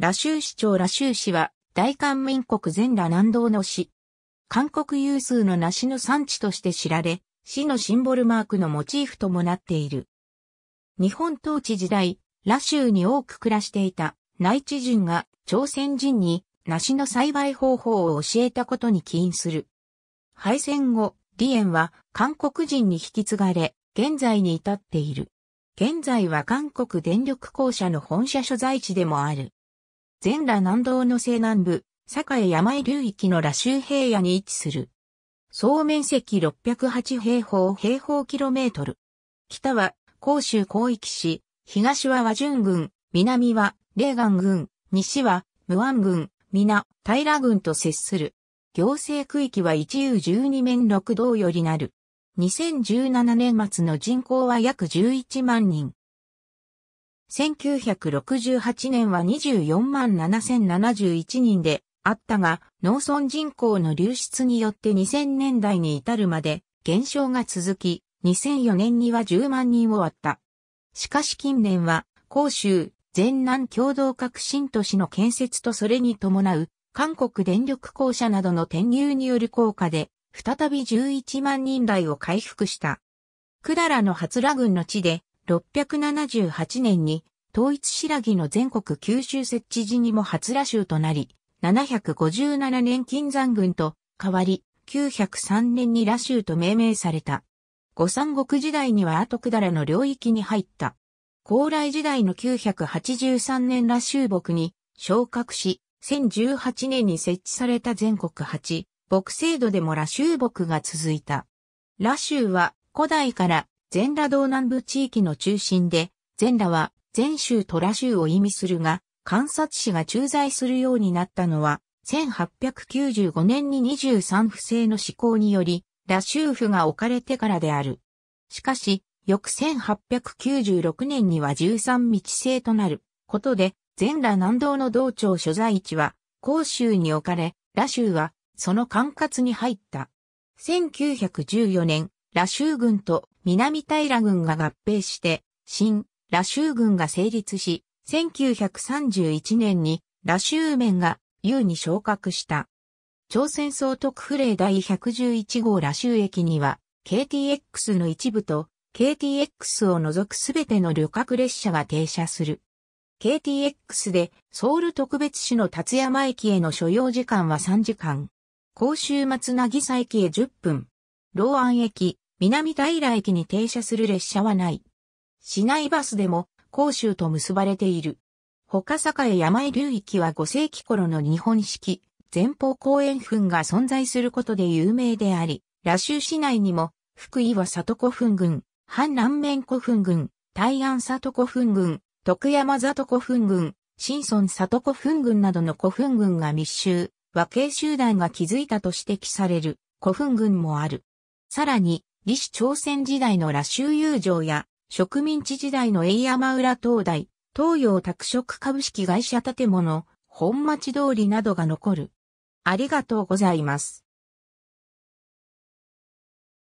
羅州市長羅州市は、大韓民国全羅南道の市。韓国有数の梨の産地として知られ、市のシンボルマークのモチーフともなっている。日本統治時代、羅州に多く暮らしていた内地人が朝鮮人に梨の栽培方法を教えたことに起因する。敗戦後、李園は韓国人に引き継がれ、現在に至っている。現在は韓国電力公社の本社所在地でもある。全羅南道の西南部、栄山井流域の羅州平野に位置する。総面積608平方平方キロメートル。北は、甲州広域市、東は和順郡、南は、霊岩郡、西は、無安郡、皆、平郡と接する。行政区域は一遊12面六道よりなる。2017年末の人口は約11万人。1968年は24万7071人であったが、農村人口の流出によって2000年代に至るまで減少が続き、2004年には10万人を割った。しかし近年は、広州、全南共同革新都市の建設とそれに伴う、韓国電力公社などの転入による効果で、再び11万人台を回復した。百済の初羅郡の地で、678年に統一白木の全国九州設置時にも初羅州となり、757年金山群と変わり、903年に羅州と命名された。五三国時代には後だらの領域に入った。高麗時代の983年羅州木に昇格し、1018年に設置された全国8、木制度でも羅州木が続いた。羅州は古代から全羅道南部地域の中心で、全羅は全州と羅州を意味するが、観察士が駐在するようになったのは、1895年に23府制の施行により、羅州府が置かれてからである。しかし、翌1896年には13道制となることで、全羅南道の道庁所在地は、甲州に置かれ、羅州は、その管轄に入った。1914年、羅州軍と南平軍が合併して、新、羅州軍が成立し、1931年に羅州面が優に昇格した。朝鮮総督府令第111号羅州駅には、KTX の一部と KTX を除くすべての旅客列車が停車する。KTX でソウル特別市の達山駅への所要時間は3時間。甲州松渚駅へ10分。老安駅、南平駅に停車する列車はない。市内バスでも、甲州と結ばれている。他栄山井流域は5世紀頃の日本式、前方後円墳が存在することで有名であり、羅州市内にも、福井は里古墳群、反南面古墳群、大安里古墳群、徳山里古墳群、新村里古墳群などの古墳群が密集、和系集団が築いたと指摘される古墳群もある。さらに、李氏朝鮮時代の羅州友城や、植民地時代の栄山浦灯台、東洋拓殖株式会社建物、本町通りなどが残る。ありがとうございます。